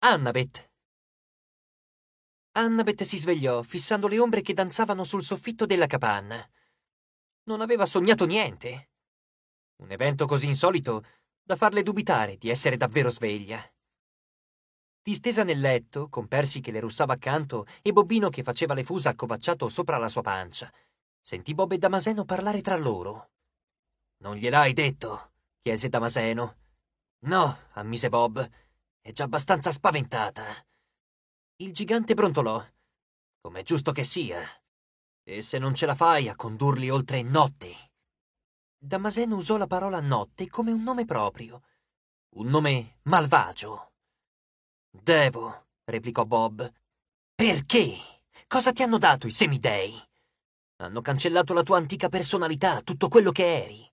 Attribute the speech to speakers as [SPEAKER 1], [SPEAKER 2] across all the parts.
[SPEAKER 1] Annabeth. Annabeth si svegliò, fissando le ombre che danzavano sul soffitto della capanna. Non aveva sognato niente. Un evento così insolito da farle dubitare di essere davvero sveglia. Distesa nel letto, con Persi che le russava accanto e Bobbino che faceva le fusa accovacciato sopra la sua pancia, sentì Bob e Damaseno parlare tra loro. Non gliel'hai detto? chiese Damaseno. No, ammise Bob è già abbastanza spaventata. Il gigante brontolò, com'è giusto che sia. E se non ce la fai a condurli oltre notte? Damaseno usò la parola notte come un nome proprio, un nome malvagio. Devo, replicò Bob. Perché? Cosa ti hanno dato i semidei? Hanno cancellato la tua antica personalità, tutto quello che eri.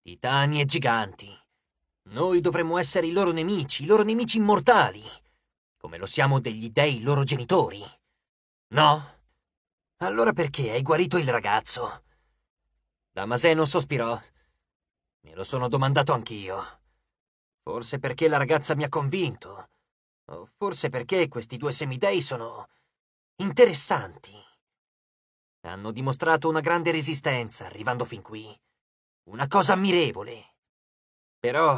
[SPEAKER 1] Titani e giganti, noi dovremmo essere i loro nemici, i loro nemici immortali, come lo siamo degli dei loro genitori. No? Allora perché hai guarito il ragazzo? Damaseno sospirò. Me lo sono domandato anch'io. Forse perché la ragazza mi ha convinto. O forse perché questi due semidei sono interessanti. Hanno dimostrato una grande resistenza arrivando fin qui. Una cosa ammirevole. Però,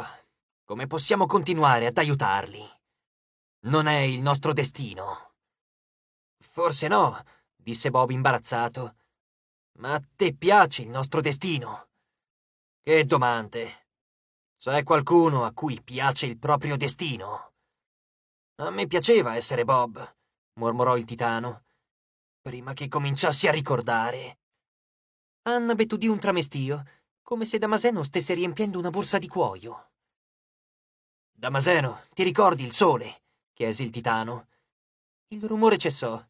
[SPEAKER 1] come possiamo continuare ad aiutarli? Non è il nostro destino. Forse no, disse Bob imbarazzato. Ma a te piace il nostro destino? Che domande. C'è qualcuno a cui piace il proprio destino? A me piaceva essere Bob, mormorò il titano, prima che cominciassi a ricordare. Anna, Annabeth di un tramestio come se Damaseno stesse riempiendo una borsa di cuoio. Damaseno, ti ricordi il sole? chiese il titano. Il rumore cessò.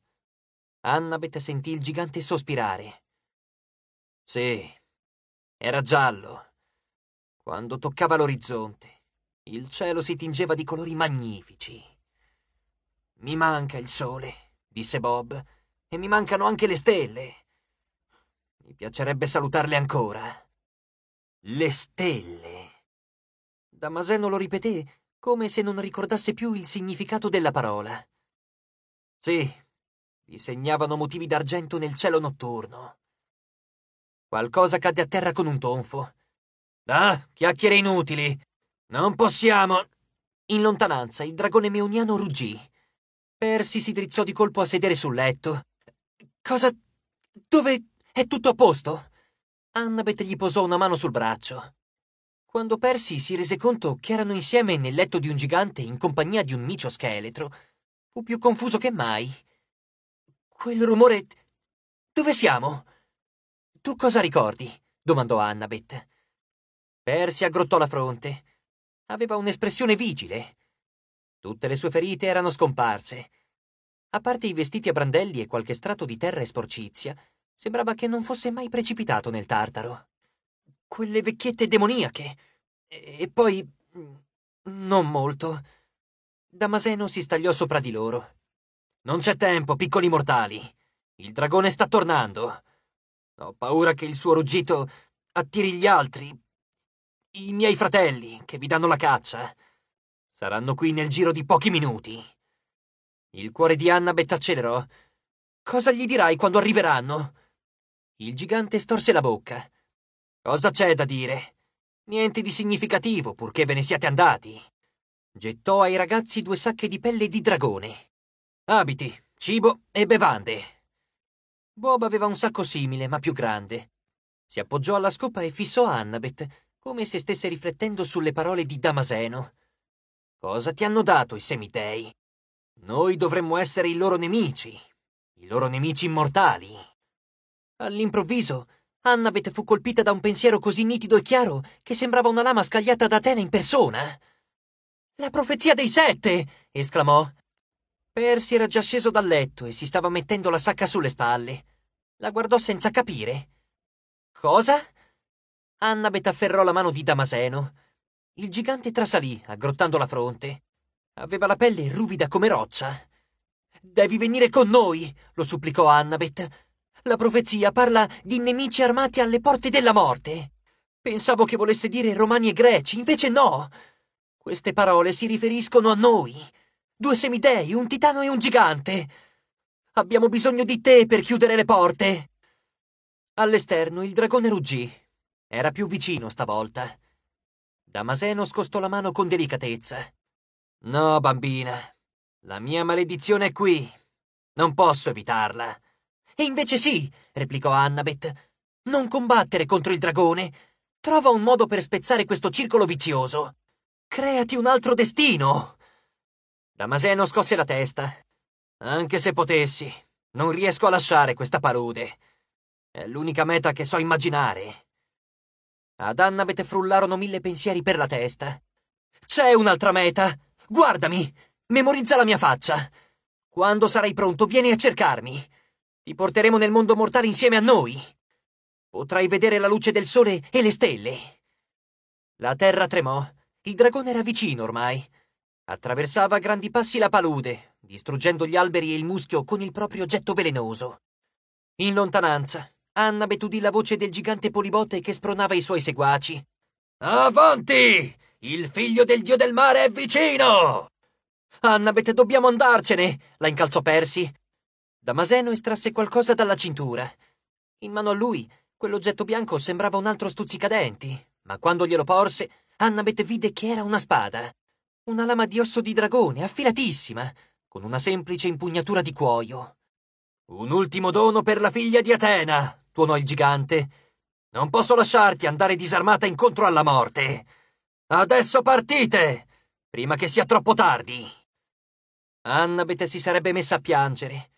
[SPEAKER 1] Annabeth sentì il gigante sospirare. Sì, era giallo. Quando toccava l'orizzonte, il cielo si tingeva di colori magnifici. Mi manca il sole, disse Bob, e mi mancano anche le stelle. Mi piacerebbe salutarle ancora. Le stelle. Damaseno lo ripeté come se non ricordasse più il significato della parola. Sì, segnavano motivi d'argento nel cielo notturno. Qualcosa cadde a terra con un tonfo. Ah, chiacchiere inutili! Non possiamo! In lontananza il dragone meoniano ruggì. Persi si drizzò di colpo a sedere sul letto. Cosa... Dove... È tutto a posto? Annabeth gli posò una mano sul braccio. Quando Percy si rese conto che erano insieme nel letto di un gigante in compagnia di un micio scheletro, fu più confuso che mai. Quel rumore... Dove siamo? Tu cosa ricordi? domandò Annabeth. Percy aggrottò la fronte. Aveva un'espressione vigile. Tutte le sue ferite erano scomparse. A parte i vestiti a brandelli e qualche strato di terra e sporcizia, Sembrava che non fosse mai precipitato nel tartaro. Quelle vecchiette demoniache. E poi... Mm, non molto. Damaseno si stagliò sopra di loro. Non c'è tempo, piccoli mortali. Il dragone sta tornando. Ho paura che il suo ruggito attiri gli altri, i miei fratelli, che vi danno la caccia. Saranno qui nel giro di pochi minuti. Il cuore di Annabeth accelerò. Cosa gli dirai quando arriveranno? Il gigante storse la bocca. Cosa c'è da dire? Niente di significativo, purché ve ne siate andati. Gettò ai ragazzi due sacche di pelle di dragone. Abiti, cibo e bevande. Bob aveva un sacco simile, ma più grande. Si appoggiò alla scopa e fissò Annabeth, come se stesse riflettendo sulle parole di Damaseno. Cosa ti hanno dato i semitei? Noi dovremmo essere i loro nemici, i loro nemici immortali. All'improvviso, Annabeth fu colpita da un pensiero così nitido e chiaro che sembrava una lama scagliata da Atene in persona. La profezia dei sette! esclamò. Percy era già sceso dal letto e si stava mettendo la sacca sulle spalle. La guardò senza capire. Cosa? Annabeth afferrò la mano di Damaseno. Il gigante trasalì, aggrottando la fronte. Aveva la pelle ruvida come roccia. Devi venire con noi, lo supplicò Annabeth. La profezia parla di nemici armati alle porte della morte. Pensavo che volesse dire romani e greci, invece no. Queste parole si riferiscono a noi. Due semidei, un titano e un gigante. Abbiamo bisogno di te per chiudere le porte. All'esterno il dragone ruggì. Era più vicino stavolta. Damaseno scostò la mano con delicatezza. No, bambina, la mia maledizione è qui. Non posso evitarla. E invece sì, replicò Annabeth. Non combattere contro il dragone. Trova un modo per spezzare questo circolo vizioso. Creati un altro destino. Damaseno scosse la testa. Anche se potessi, non riesco a lasciare questa palude. È l'unica meta che so immaginare. Ad Annabeth frullarono mille pensieri per la testa. C'è un'altra meta! Guardami! Memorizza la mia faccia! Quando sarai pronto, vieni a cercarmi! Ti porteremo nel mondo mortale insieme a noi. Potrai vedere la luce del sole e le stelle. La terra tremò. Il dragone era vicino ormai. Attraversava a grandi passi la palude, distruggendo gli alberi e il muschio con il proprio getto velenoso. In lontananza, Annabet udì la voce del gigante polibote che spronava i suoi seguaci. Avanti! Il figlio del dio del mare è vicino! Annabeth, dobbiamo andarcene! la incalzò Persi, Damaseno estrasse qualcosa dalla cintura. In mano a lui, quell'oggetto bianco sembrava un altro stuzzicadenti, ma quando glielo porse, Annabeth vide che era una spada. Una lama di osso di dragone, affilatissima, con una semplice impugnatura di cuoio. Un ultimo dono per la figlia di Atena, tuonò il gigante. Non posso lasciarti andare disarmata incontro alla morte. Adesso partite, prima che sia troppo tardi. Annabeth si sarebbe messa a piangere,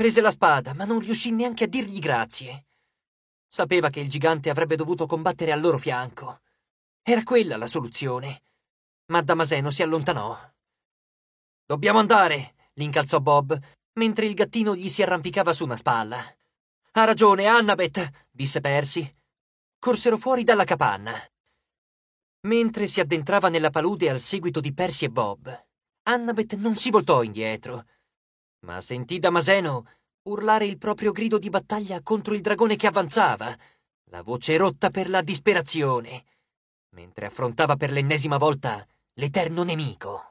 [SPEAKER 1] prese la spada, ma non riuscì neanche a dirgli grazie. Sapeva che il gigante avrebbe dovuto combattere al loro fianco. Era quella la soluzione. Ma Damaseno si allontanò. Dobbiamo andare, l'incalzò Bob, mentre il gattino gli si arrampicava su una spalla. Ha ragione, Annabeth, disse Percy. Corsero fuori dalla capanna. Mentre si addentrava nella palude al seguito di Percy e Bob, Annabeth non si voltò indietro ma sentì Damaseno urlare il proprio grido di battaglia contro il dragone che avanzava, la voce rotta per la disperazione, mentre affrontava per l'ennesima volta l'eterno nemico.